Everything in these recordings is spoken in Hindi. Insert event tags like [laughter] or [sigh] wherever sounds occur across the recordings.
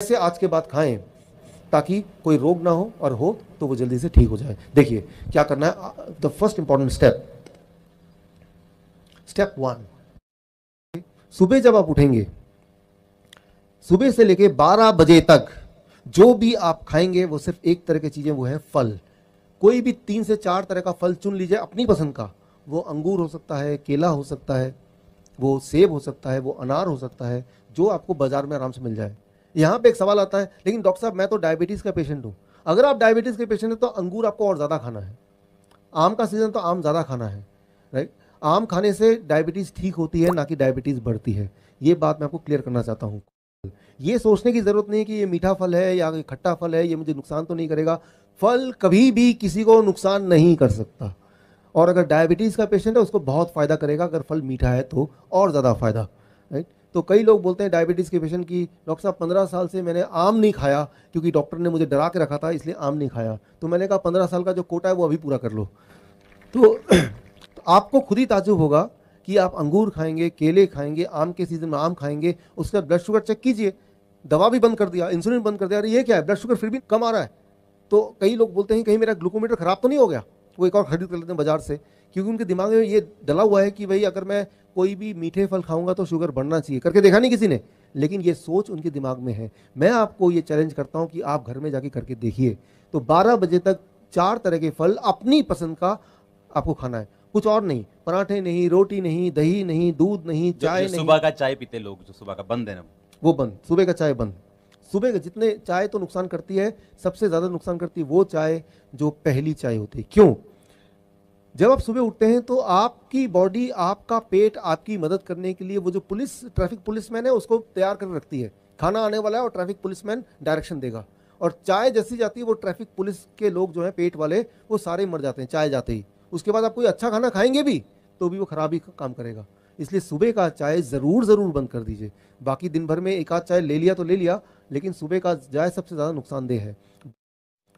कैसे आज के बाद खाएं ताकि कोई रोग ना हो और हो तो वो जल्दी से ठीक हो जाए देखिए क्या करना है the first important step step one सुबह जब आप उठेंगे सुबह से लेके 12 बजे तक जो भी आप खाएंगे वो सिर्फ एक तरह की चीज़ें वो है फल कोई भी तीन से चार तरह का फल चुन लीजिए अपनी पसंद का वो अंगूर हो सकता है केला हो सकता है वो सेब हो सकता है वो अनार हो सकता है जो आपको बाज़ार में आराम से मिल जाए यहाँ पे एक सवाल आता है लेकिन डॉक्टर साहब मैं तो डायबिटीज़ का पेशेंट हूँ अगर आप डायबिटीज़ के पेशेंट हैं तो अंगूर आपको और ज़्यादा खाना है आम का सीज़न तो आम ज़्यादा खाना है राइट आम खाने से डायबिटीज़ ठीक होती है ना कि डायबिटीज़ बढ़ती है ये बात मैं आपको क्लियर करना चाहता हूँ ये सोचने की ज़रूरत नहीं है कि ये मीठा फल है या खट्टा फल है ये मुझे नुकसान तो नहीं करेगा फल कभी भी किसी को नुकसान नहीं कर सकता और अगर डायबिटीज़ का पेशेंट है उसको बहुत फ़ायदा करेगा अगर फल मीठा है तो और ज़्यादा फ़ायदा राइट तो कई लोग बोलते हैं डायबिटीज़ के पेशेंट की डॉक्टर साहब पंद्रह साल से मैंने आम नहीं खाया क्योंकि डॉक्टर ने मुझे डरा के रखा था इसलिए आम नहीं खाया तो मैंने कहा पंद्रह साल का जो कोटा है वो अभी पूरा कर लो तो, तो [clears throat] आपको खुद ही ताजुब होगा कि आप अंगूर खाएंगे केले खाएंगे आम के सीज़न में आम खाएंगे उसका ब्लड शुगर चेक कीजिए दवा भी बंद कर दिया इंसुलिन बंद कर दिया अरे ये क्या है ब्लड शुगर फिर भी कम आ रहा है तो कई लोग बोलते हैं कहीं मेरा ग्लूकोमीटर ख़राब तो नहीं हो गया वो एक और खरीद कर लेते हैं बाजार से क्योंकि उनके दिमाग में ये डला हुआ है कि भाई अगर मैं कोई भी मीठे फल खाऊंगा तो शुगर बढ़ना चाहिए करके देखा नहीं किसी ने लेकिन ये सोच उनके दिमाग में है मैं आपको ये चैलेंज करता हूँ कि आप घर में जाके करके देखिए तो 12 बजे तक चार तरह के फल अपनी पसंद का आपको खाना है कुछ और नहीं पराठे नहीं रोटी नहीं दही नहीं दूध नहीं चाय नहीं सुबह का चाय पीते लोग जो सुबह का बंद है ना वो बंद सुबह का चाय बंद सुबह का जितने चाय तो नुकसान करती है सबसे ज़्यादा नुकसान करती है वो चाय जो पहली चाय होती है क्यों जब आप सुबह उठते हैं तो आपकी बॉडी आपका पेट आपकी मदद करने के लिए वो जो पुलिस ट्रैफिक पुलिस मैन है उसको तैयार कर रखती है खाना आने वाला है और ट्रैफिक पुलिस मैन डायरेक्शन देगा और चाय जैसी जाती है वो ट्रैफिक पुलिस के लोग जो हैं पेट वाले वो सारे मर जाते हैं चाय जाते ही उसके बाद आप कोई अच्छा खाना खाएंगे भी तो भी वो खराब ही काम करेगा इसलिए सुबह का चाय ज़रूर ज़रूर बंद कर दीजिए बाकी दिन भर में एक आध चाय ले लिया तो ले लिया लेकिन सुबह का चाय सबसे ज़्यादा नुकसानदेह है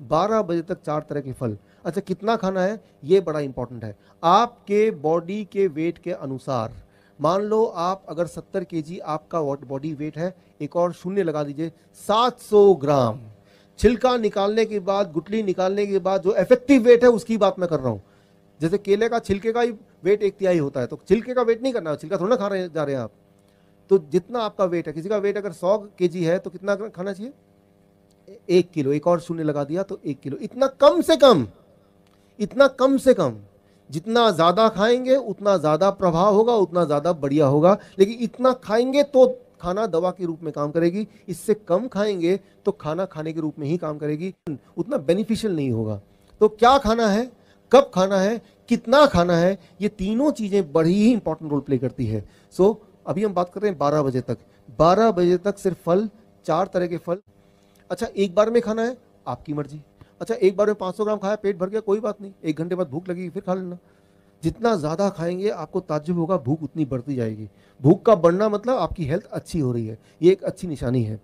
12 बजे तक चार तरह के फल अच्छा कितना खाना है ये बड़ा इंपॉर्टेंट है आपके बॉडी के वेट के अनुसार मान लो आप अगर 70 केजी आपका बॉडी वेट है एक और शून्य लगा दीजिए 700 ग्राम छिलका निकालने के बाद गुटली निकालने के बाद जो इफेक्टिव वेट है उसकी बात मैं कर रहा हूँ जैसे केले का छिलके का ही वेट एक तिहाई होता है तो छिलके का वेट नहीं करना छिलका थोड़ा ना खा रहे जा रहे हैं आप तो जितना आपका वेट है किसी का वेट अगर सौ के है तो कितना खाना चाहिए एक किलो एक और शून्य लगा दिया तो एक किलो इतना कम से कम इतना कम से कम जितना ज़्यादा खाएंगे उतना ज़्यादा प्रभाव होगा उतना ज़्यादा बढ़िया होगा लेकिन इतना खाएंगे तो खाना दवा के रूप में काम करेगी इससे कम खाएंगे तो खाना खाने के रूप में ही काम करेगी उतना बेनिफिशियल नहीं होगा तो क्या खाना है कब खाना है कितना खाना है ये तीनों चीज़ें बड़ी ही इंपॉर्टेंट रोल प्ले करती है सो so, अभी हम बात कर रहे हैं बारह बजे तक बारह बजे तक सिर्फ फल चार तरह के फल अच्छा एक बार में खाना है आपकी मर्जी अच्छा एक बार में 500 ग्राम खाया पेट भर गया कोई बात नहीं एक घंटे बाद भूख लगेगी फिर खा लेना जितना ज़्यादा खाएंगे आपको ताजुब होगा भूख उतनी बढ़ती जाएगी भूख का बढ़ना मतलब आपकी हेल्थ अच्छी हो रही है ये एक अच्छी निशानी है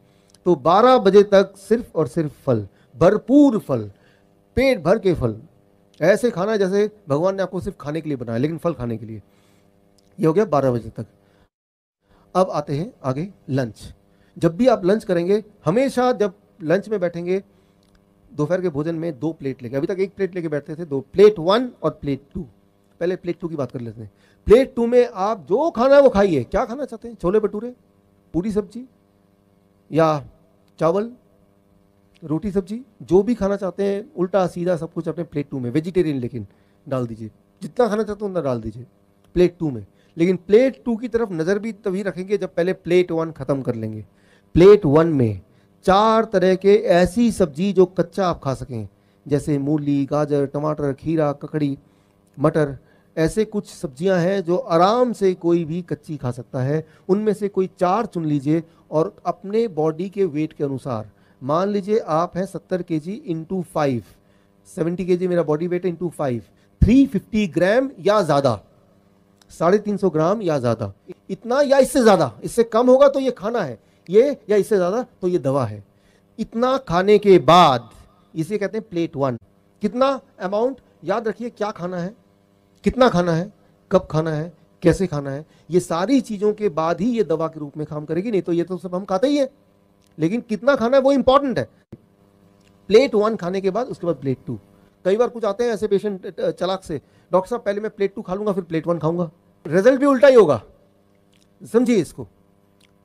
तो 12 बजे तक सिर्फ और सिर्फ फल भरपूर फल पेट भर के फल ऐसे खाना है जैसे भगवान ने आपको सिर्फ खाने के लिए बनाया लेकिन फल खाने के लिए ये हो गया बारह बजे तक अब आते हैं आगे लंच जब भी आप लंच करेंगे हमेशा जब लंच में बैठेंगे दोपहर के भोजन में दो प्लेट लेके अभी तक एक प्लेट लेके बैठते थे दो प्लेट वन और प्लेट टू पहले प्लेट टू की बात कर लेते हैं प्लेट टू में आप जो खाना है वो खाइए क्या खाना चाहते हैं छोले भटूरे पूरी सब्जी या चावल रोटी सब्जी जो भी खाना चाहते हैं उल्टा सीधा सब कुछ अपने प्लेट टू में वेजिटेरियन लेकिन डाल दीजिए जितना खाना चाहते हो उतना डाल दीजिए प्लेट टू में लेकिन प्लेट टू की तरफ नज़र भी तभी रखेंगे जब पहले प्लेट वन ख़त्म कर लेंगे प्लेट वन में चार तरह के ऐसी सब्जी जो कच्चा आप खा सकें जैसे मूली गाजर टमाटर खीरा ककड़ी मटर ऐसे कुछ सब्जियां हैं जो आराम से कोई भी कच्ची खा सकता है उनमें से कोई चार चुन लीजिए और अपने बॉडी के वेट के अनुसार मान लीजिए आप हैं सत्तर के जी into five seventy K G मेरा बॉडी वेट है into five three fifty gram या ज़्यादा साढ़े तीन सौ ग्राम या ज़्यादा इतना या इससे ज़्यादा इससे कम होगा तो ये खाना है ये या इससे ज़्यादा तो ये दवा है इतना खाने के बाद इसे कहते हैं प्लेट वन कितना अमाउंट याद रखिए क्या खाना है कितना खाना है कब खाना है कैसे खाना है ये सारी चीज़ों के बाद ही ये दवा के रूप में काम करेगी नहीं तो ये तो सब हम खाते ही हैं लेकिन कितना खाना है वो इंपॉर्टेंट है प्लेट वन खाने के बाद उसके बाद प्लेट टू कई बार कुछ आते हैं ऐसे पेशेंट चलाक से डॉक्टर साहब पहले मैं प्लेट टू खा लूंगा फिर प्लेट वन खाऊंगा रिजल्ट भी उल्टा ही होगा समझिए इसको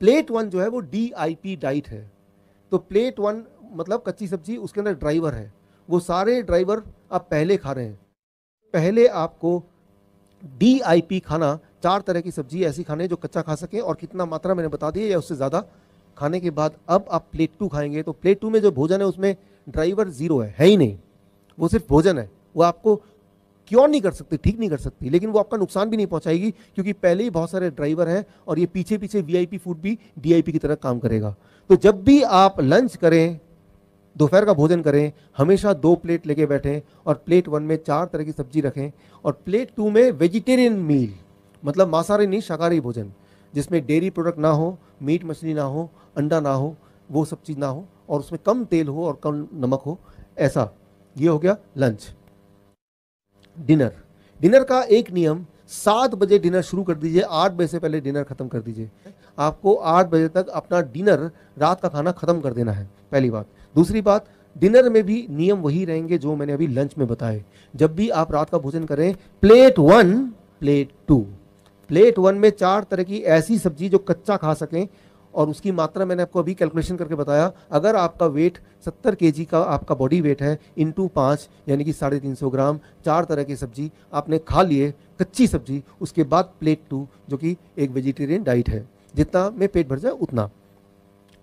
प्लेट वन जो है वो डी आई पी डाइट है तो प्लेट वन मतलब कच्ची सब्जी उसके अंदर ड्राइवर है वो सारे ड्राइवर आप पहले खा रहे हैं पहले आपको डी आई पी खाना चार तरह की सब्जी ऐसी खाने जो कच्चा खा सकें और कितना मात्रा मैंने बता दी है या उससे ज़्यादा खाने के बाद अब आप प्लेट टू खाएंगे तो प्लेट टू में जो भोजन है उसमें ड्राइवर ज़ीरो है है ही नहीं वो सिर्फ भोजन है वो आपको क्यों नहीं कर सकते ठीक नहीं कर सकती लेकिन वो आपका नुकसान भी नहीं पहुंचाएगी क्योंकि पहले ही बहुत सारे ड्राइवर हैं और ये पीछे पीछे वीआईपी फूड भी डीआईपी की तरह काम करेगा तो जब भी आप लंच करें दोपहर का भोजन करें हमेशा दो प्लेट लेके बैठें और प्लेट वन में चार तरह की सब्जी रखें और प्लेट टू में वेजिटेरियन मील मतलब मांसाहारी नहीं शाकाहारी भोजन जिसमें डेयरी प्रोडक्ट ना हो मीट मछली ना हो अंडा ना हो वो सब चीज़ ना हो और उसमें कम तेल हो और कम नमक हो ऐसा ये हो गया लंच डिनर डिनर का एक नियम सात बजे डिनर शुरू कर दीजिए आठ बजे से पहले डिनर ख़त्म कर दीजिए आपको आठ बजे तक अपना डिनर रात का खाना ख़त्म कर देना है पहली बात दूसरी बात डिनर में भी नियम वही रहेंगे जो मैंने अभी लंच में बताए जब भी आप रात का भोजन करें plate one plate two plate one में चार तरह की ऐसी सब्जी जो कच्चा खा सकें और उसकी मात्रा मैंने आपको अभी कैलकुलेशन करके बताया अगर आपका वेट 70 के का आपका बॉडी वेट है इंटू पाँच यानी कि साढ़े तीन सौ ग्राम चार तरह की सब्जी आपने खा लिए कच्ची सब्जी उसके बाद प्लेट टू जो कि एक वेजिटेरियन डाइट है जितना में पेट भर जाए उतना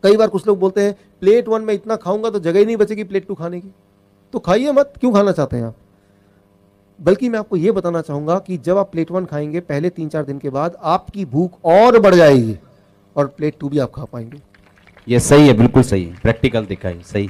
कई बार कुछ लोग बोलते हैं प्लेट वन में इतना खाऊंगा तो जगह ही नहीं बचेगी प्लेट टू खाने की तो खाइए मत क्यों खाना चाहते हैं आप बल्कि मैं आपको ये बताना चाहूंगा कि जब आप प्लेट वन खाएंगे पहले तीन चार दिन के बाद आपकी भूख और बढ़ जाएगी और प्लेट टू भी आप खा पाएंगे ये सही है बिल्कुल सही है प्रैक्टिकल दिखाई है सही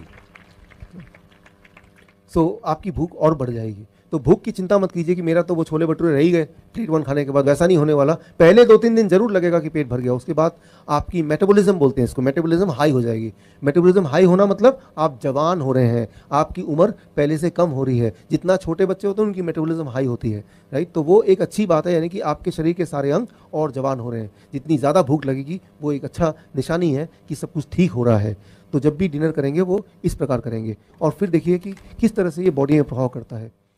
सो तो so, आपकी भूख और बढ़ जाएगी तो भूख की चिंता मत कीजिए कि मेरा तो वो छोले भटूरे रह गए प्लेट वन खाने के बाद वैसा नहीं होने वाला पहले दो तीन दिन जरूर लगेगा कि पेट भर गया उसके बाद आपकी मेटाबॉलिज्म बोलते हैं इसको मेटाबॉलिज्म हाई हो जाएगी मेटाबॉलिज्म हाई होना मतलब आप जवान हो रहे हैं आपकी उम्र पहले से कम हो रही है जितना छोटे बच्चे होते हैं उनकी मेटाबॉलिज्म हाई होती है राइट तो वो एक अच्छी बात है यानी कि आपके शरीर के सारे अंग और जवान हो रहे हैं जितनी ज़्यादा भूख लगेगी वो एक अच्छा निशानी है कि सब कुछ ठीक हो रहा है तो जब भी डिनर करेंगे वो इस प्रकार करेंगे और फिर देखिए कि किस तरह से ये बॉडी में प्रभाव करता है